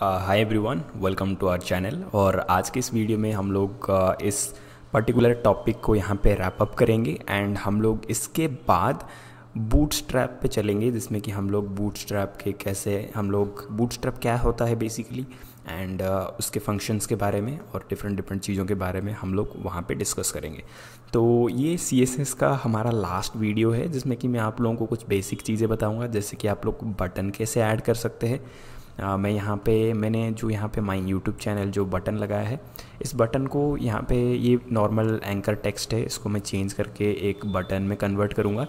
Hi everyone welcome to our channel और आज के इस वीडियो में हम लोग uh, इस पर्टिकुलर टॉपिक को यहाँ पे रैप अप करेंगे एंड हम लोग इसके बाद बूट स्ट्रैप पे चलेंगे जिसमें कि हम लोग बूट स्ट्रैप के कैसे हम लोग बूट स्ट्रैप क्या होता है बेसिकली एंड uh, उसके फंक्शंस के बारे में और डिफरेंट डिफरेंट चीज़ों के बारे में हम लोग वहाँ पे डिस्कस करेंगे तो ये सी एस एस का हमारा लास्ट वीडियो है जिसमें कि मैं आप लोगों को कुछ बेसिक चीज़ें बताऊँगा जैसे कि आप लोग बटन कैसे ऐड कर सकते हैं आ, मैं यहाँ पे मैंने जो यहाँ पे माई यूट्यूब चैनल जो बटन लगाया है इस बटन को यहाँ पे ये नॉर्मल एंकर टेक्स्ट है इसको मैं चेंज करके एक बटन में कन्वर्ट करूँगा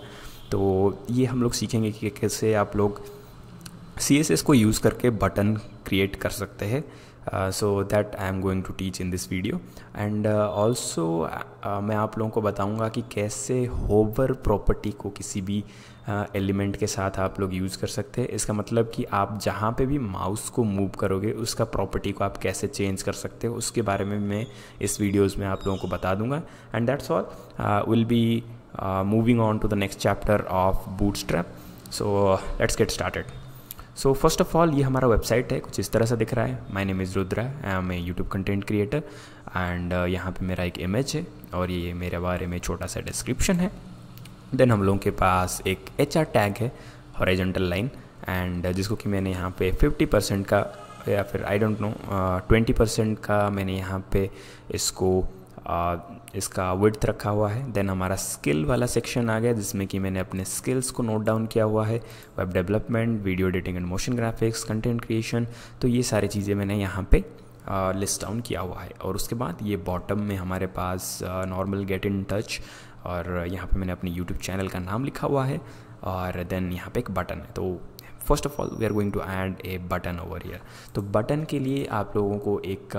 तो ये हम लोग सीखेंगे कि कैसे आप लोग सी को यूज़ करके बटन क्रिएट कर सकते हैं so that I am going to teach in this video and also मैं आप लोगों को बताऊंगा कि कैसे होवर प्रॉपर्टी को किसी भी एलिमेंट uh, के साथ आप लोग यूज़ कर सकते हैं इसका मतलब कि आप जहाँ पे भी माउस को मूव करोगे उसका प्रॉपर्टी को आप कैसे चेंज कर सकते हो उसके बारे में मैं इस वीडियोज़ में आप लोगों को बता दूंगा and that's all will be moving on to the next chapter of boot strap so let's get started so first of all ये हमारा वेबसाइट है कुछ इस तरह से दिख रहा है my name is Rudra I am a YouTube content creator and यहाँ पे मेरा एक इमेज है और ये मेरे बारे में छोटा सा डिस्क्रिप्शन है देन हम लोगों के पास एक एच टैग है हॉरिजेंटल लाइन एंड जिसको कि मैंने यहाँ पे 50 परसेंट का या फिर I don't know twenty percent का मैंने यहाँ पे इसको uh, इसका विथ रखा हुआ है देन हमारा स्किल वाला सेक्शन आ गया जिसमें कि मैंने अपने स्किल्स को नोट डाउन किया हुआ है web development video editing and motion graphics content creation तो ये सारी चीज़ें मैंने यहाँ पे लिस्ट डाउन किया हुआ है और उसके बाद ये बॉटम में हमारे पास नॉर्मल गेट इन टच और यहाँ पे मैंने अपने यूट्यूब चैनल का नाम लिखा हुआ है और देन यहाँ पे एक बटन है तो first of all we are going to add a button over here तो बटन के लिए आप लोगों को एक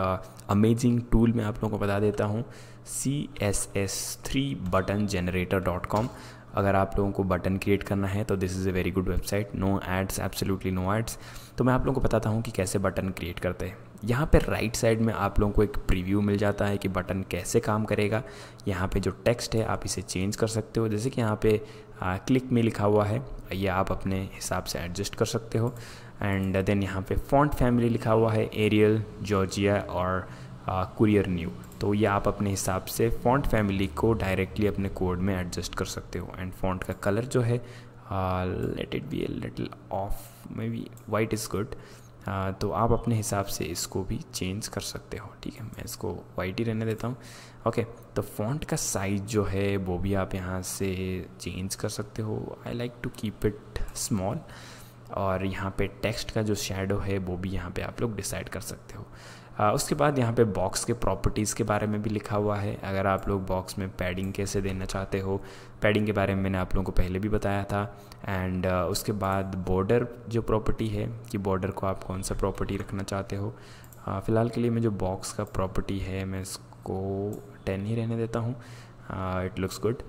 अमेजिंग uh, टूल मैं आप लोगों को बता देता हूँ C S S three button generator dot com अगर आप लोगों को बटन क्रिएट करना है तो this is a very good website no ads absolutely no ads तो मैं आप लोगों को बताता हूँ कि कैसे बटन क्रिएट करते हैं यहाँ पर राइट साइड में आप लोगों को एक प्रीव्यू मिल जाता है कि बटन कैसे काम करेगा यहाँ पे जो टेक्स्ट है आप इसे चेंज कर सकते हो जैसे कि यहाँ पे आ, क्लिक में लिखा हुआ है ये आप अपने हिसाब से एडजस्ट कर सकते हो एंड देन यहाँ पे फॉन्ट फैमिली लिखा हुआ है एरियल जॉर्जिया और कुरियर न्यू तो ये आप अपने हिसाब से फॉन्ट फैमिली को डायरेक्टली अपने कोड में एडजस्ट कर सकते हो एंड फॉन्ट का कलर जो है let it be little of maybe white is good ah, हाँ, तो आप अपने हिसाब से इसको भी चेंज कर सकते हो ठीक है मैं इसको वाइट ही रहने देता हूँ ओके तो फॉन्ट का साइज़ जो है वो भी आप यहाँ से चेंज कर सकते हो I like to keep it small और यहाँ पे टेक्स्ट का जो शेडो है वो भी यहाँ पे आप लोग डिसाइड कर सकते हो आ, उसके बाद यहाँ पे बॉक्स के प्रॉपर्टीज़ के बारे में भी लिखा हुआ है अगर आप लोग बॉक्स में पैडिंग कैसे देना चाहते हो पैडिंग के बारे में मैंने आप लोगों को पहले भी बताया था एंड उसके बाद बॉर्डर जो प्रॉपर्टी है कि बॉर्डर को आप कौन सा प्रॉपर्टी रखना चाहते हो फ़िलहाल के लिए मैं जो बॉक्स का प्रॉपर्टी है मैं इसको टेन ही रहने देता हूँ इट लुक्स गुड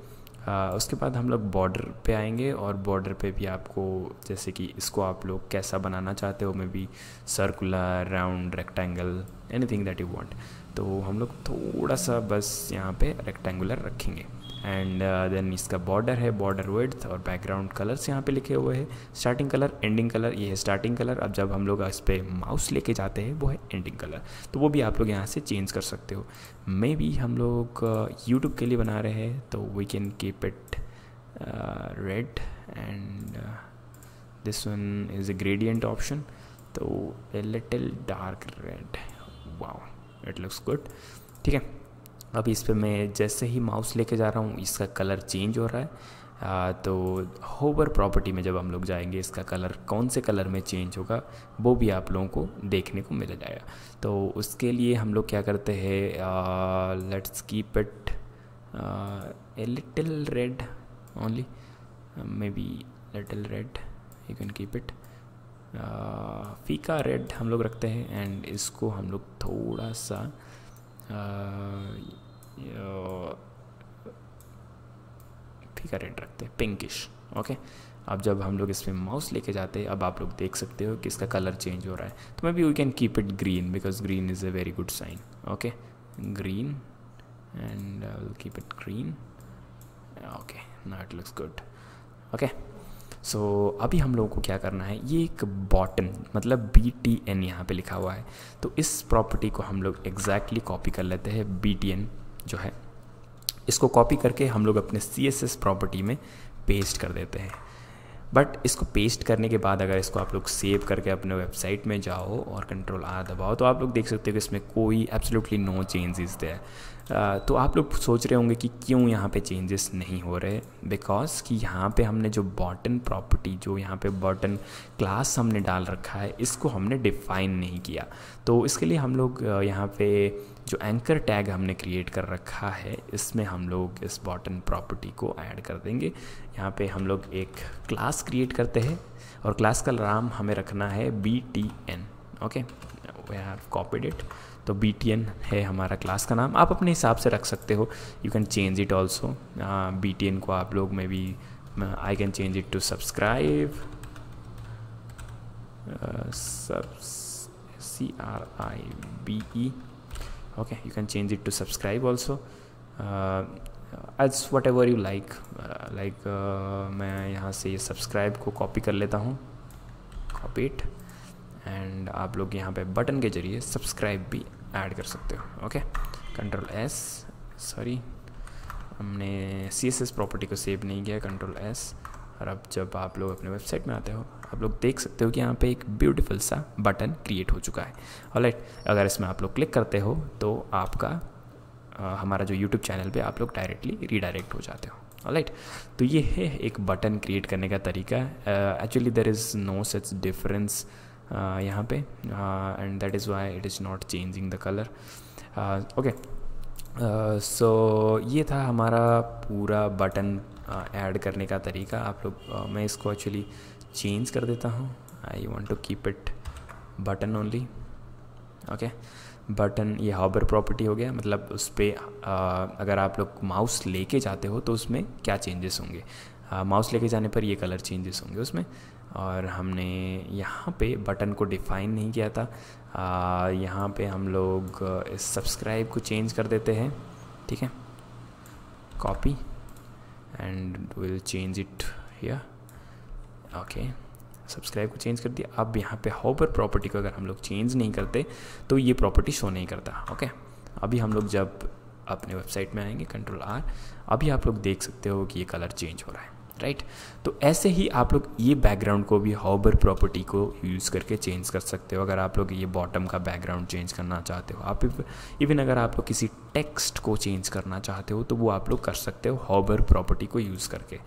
आ, उसके बाद हम लोग बॉर्डर पे आएंगे और बॉर्डर पे भी आपको जैसे कि इसको आप लोग कैसा बनाना चाहते हो maybe circular round rectangle anything that you want तो हम लोग थोड़ा सा बस यहाँ पे रेक्टेंगुलर रखेंगे एंड देन uh, इसका बॉर्डर है बॉर्डर वर्थ और बैकग्राउंड कलर्स यहाँ पे लिखे हुए हैं स्टार्टिंग कलर एंडिंग कलर ये है स्टार्टिंग कलर अब जब हम लोग इस पर माउस लेके जाते हैं वो है एंडिंग कलर तो वो भी आप लोग यहाँ से चेंज कर सकते हो मे बी हम लोग यूट्यूब uh, के लिए बना रहे हैं तो we can keep it red and this one is a gradient option तो a little dark red wow it looks good ठीक है अब इस पर मैं जैसे ही माउस लेके जा रहा हूँ इसका कलर चेंज हो रहा है आ, तो होवर प्रॉपर्टी में जब हम लोग जाएंगे इसका कलर कौन से कलर में चेंज होगा वो भी आप लोगों को देखने को मिल जाएगा तो उसके लिए हम लोग क्या करते हैं let's keep it a little red only maybe little red you can keep it फीका रेड हम लोग रखते हैं एंड इसको हम लोग थोड़ा सा uh, फीका रेड रखते हैं पिंकिश ओके अब जब हम लोग इसमें माउस लेके जाते हैं अब आप लोग देख सकते हो कि इसका कलर चेंज हो रहा है तो maybe you can keep it green because green is a very good sign okay green and I will keep it green okay ना it looks good okay so so, अभी हम लोगों को क्या करना है ये एक बॉटन मतलब बी टी एन यहाँ पर लिखा हुआ है तो इस प्रॉपर्टी को हम लोग एग्जैक्टली exactly कॉपी कर लेते हैं बी टी एन जो है इसको कॉपी करके हम लोग अपने सी एस एस प्रॉपर्टी में पेस्ट कर देते हैं बट इसको पेस्ट करने के बाद अगर इसको आप लोग सेव करके अपने वेबसाइट में जाओ और कंट्रोल आर दबाओ तो आप लोग देख सकते हो कि इसमें कोई एब्सोल्युटली नो चेंजेस देयर तो आप लोग सोच रहे होंगे कि क्यों यहाँ पे चेंजेस नहीं हो रहे बिकॉज कि यहाँ पे हमने जो बॉटन प्रॉपर्टी जो यहाँ पे बॉटन क्लास हमने डाल रखा है इसको हमने डिफाइन नहीं किया तो इसके लिए हम लोग यहाँ पे जो एंकर टैग हमने क्रिएट कर रखा है इसमें हम लोग इस बॉटन प्रॉपर्टी को ऐड कर देंगे यहाँ पे हम लोग एक क्लास क्रिएट करते हैं और क्लास का नाम हमें रखना है B T N okay we have copied it तो बी टी एन है हमारा क्लास का नाम आप अपने हिसाब से रख सकते हो you can change it also B T N को आप लोग maybe I can change it to subscribe subs C R I B E okay you can change it to subscribe also as whatever you like like मैं यहाँ से ये subscribe को copy कर लेता हूँ कॉपी इट एंड आप लोग यहाँ पे बटन के जरिए सब्सक्राइब भी ऐड कर सकते हो ओके कंट्रोल एस सॉरी हमने सी एस एस प्रॉपर्टी को सेव नहीं किया कंट्रोल एस और अब जब आप लोग अपने वेबसाइट में आते हो आप लोग देख सकते हो कि यहाँ पे एक ब्यूटीफुल सा बटन क्रिएट हो चुका है ऑलराइट अगर इसमें आप लोग क्लिक करते हो तो आपका आ, हमारा जो यूट्यूब चैनल पे आप लोग डायरेक्टली रिडायरेक्ट हो जाते हो राइट तो ये है एक बटन क्रिएट करने का तरीका actually there is no such difference यहाँ पे and that is why it is not changing the colour okay so ये था हमारा पूरा बटन ऐड करने का तरीका आप लोग मैं इसको एक्चुअली चेंज कर देता हूँ I want to keep it button only okay button ये हॉबर प्रॉपर्टी हो गया मतलब उस पर अगर आप लोग माउस लेके जाते हो तो उसमें क्या चेंजेस होंगे माउस लेके जाने पर ये कलर चेंजेस होंगे उसमें और हमने यहाँ पे बटन को डिफाइन नहीं किया था यहाँ पे हम लोग इस सब्सक्राइब को चेंज कर देते हैं ठीक है copy and will change it या ओके सब्सक्राइब को चेंज कर दिया अब यहाँ पे हाउपर प्रॉपर्टी को अगर हम लोग चेंज नहीं करते तो ये प्रॉपर्टी शो नहीं करता ओके okay? अभी हम लोग जब अपने वेबसाइट में आएंगे कंट्रोल आर अभी आप लोग देख सकते हो कि ये कलर चेंज हो रहा है राइट तो ऐसे ही आप लोग ये बैकग्राउंड को भी हॉबर प्रॉपर्टी को यूज़ करके चेंज कर सकते हो अगर आप लोग ये बॉटम का बैकग्राउंड चेंज करना चाहते हो आप इवन अगर आप लोग किसी टेक्स्ट को चेंज करना चाहते हो तो वो आप लोग कर सकते हो हॉबर प्रॉपर्टी को यूज़ करके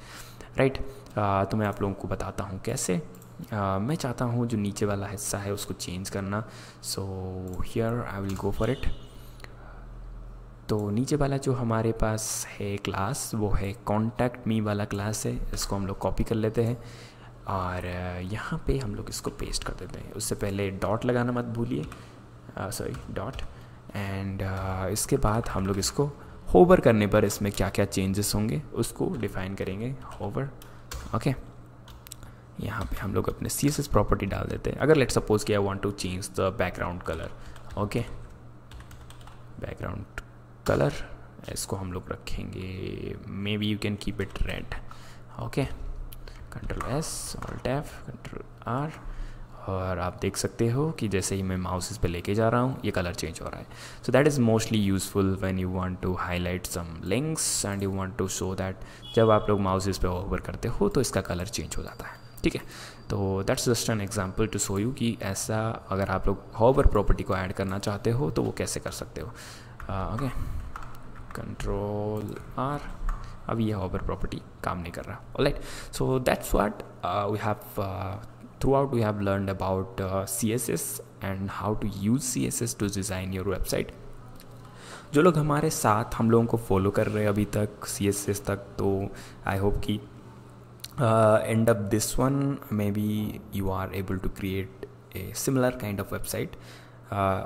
राइट तो मैं आप लोगों को बताता हूँ कैसे Uh, मैं चाहता हूँ जो नीचे वाला हिस्सा है उसको चेंज करना so here I will go for it तो नीचे वाला जो हमारे पास है क्लास वो है कॉन्टैक्ट मी वाला क्लास है इसको हम लोग कॉपी कर लेते हैं और यहाँ पे हम लोग इसको पेस्ट कर देते हैं उससे पहले डॉट लगाना मत भूलिए सॉरी डॉट एंड इसके बाद हम लोग इसको होवर करने पर इसमें क्या क्या चेंजेस होंगे उसको डिफाइन करेंगे होवर ओके okay. यहाँ पे हम लोग अपने सी एस प्रॉपर्टी डाल देते हैं अगर लेट सपोज कि I want to change the background colour okay background colour इसको हम लोग रखेंगे maybe you can keep it red okay control S alt F control R और आप देख सकते हो कि जैसे ही मैं माउस इस पर लेके जा रहा हूँ ये कलर चेंज हो रहा है so that is mostly useful when you want to highlight some links and you want to show that जब आप लोग माउस इस पर ओवर करते हो तो इसका कलर चेंज हो जाता है ठीक है तो that's just an example to show you कि ऐसा अगर आप लोग हॉवर प्रॉपर्टी को ऐड करना चाहते हो तो वो कैसे कर सकते हो ओके कंट्रोल आर अब ये हॉबर प्रॉपर्टी काम नहीं कर रहा alright so that's what we have throughout we have learn about C S S and how to use C S S to design your website जो लोग हमारे साथ हम लोगों को फॉलो कर रहे हैं अभी तक सी एस एस तक तो आई होप कि end of this one maybe you are able to create a similar kind of website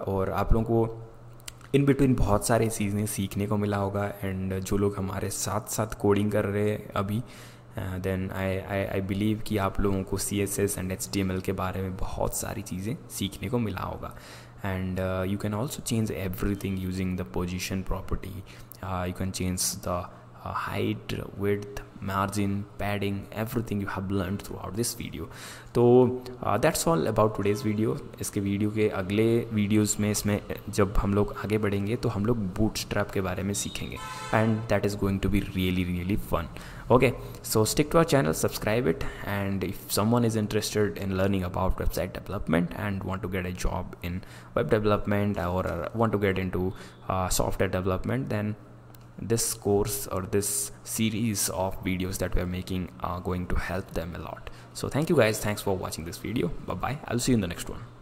और आप लोगों को इन बिटवीन बहुत सारे चीज़ें सीखने को मिला होगा एंड जो लोग हमारे साथ साथ कोडिंग कर रहे हैं अभी then I I I believe कि आप लोगों को C S S and H T M L के बारे में बहुत सारी चीज़ें सीखने को मिला होगा and you can also change everything using the position property you can change the height with margin padding everything you have learned throughout this video तो that's all about today's video इसके video के अगले videos में इसमें जब हम लोग आगे बढ़ेंगे तो हम लोग बूट स्ट्रैप के बारे में सीखेंगे and that is going to be really really fun okay so stick to our channel subscribe it and if someone is interested in learning about website development and want to get a job in web development और want to get into software development then this course or this series of videos that we're making are going to help them a lot so thank you guys thanks for watching this video bye bye i'll see you in the next one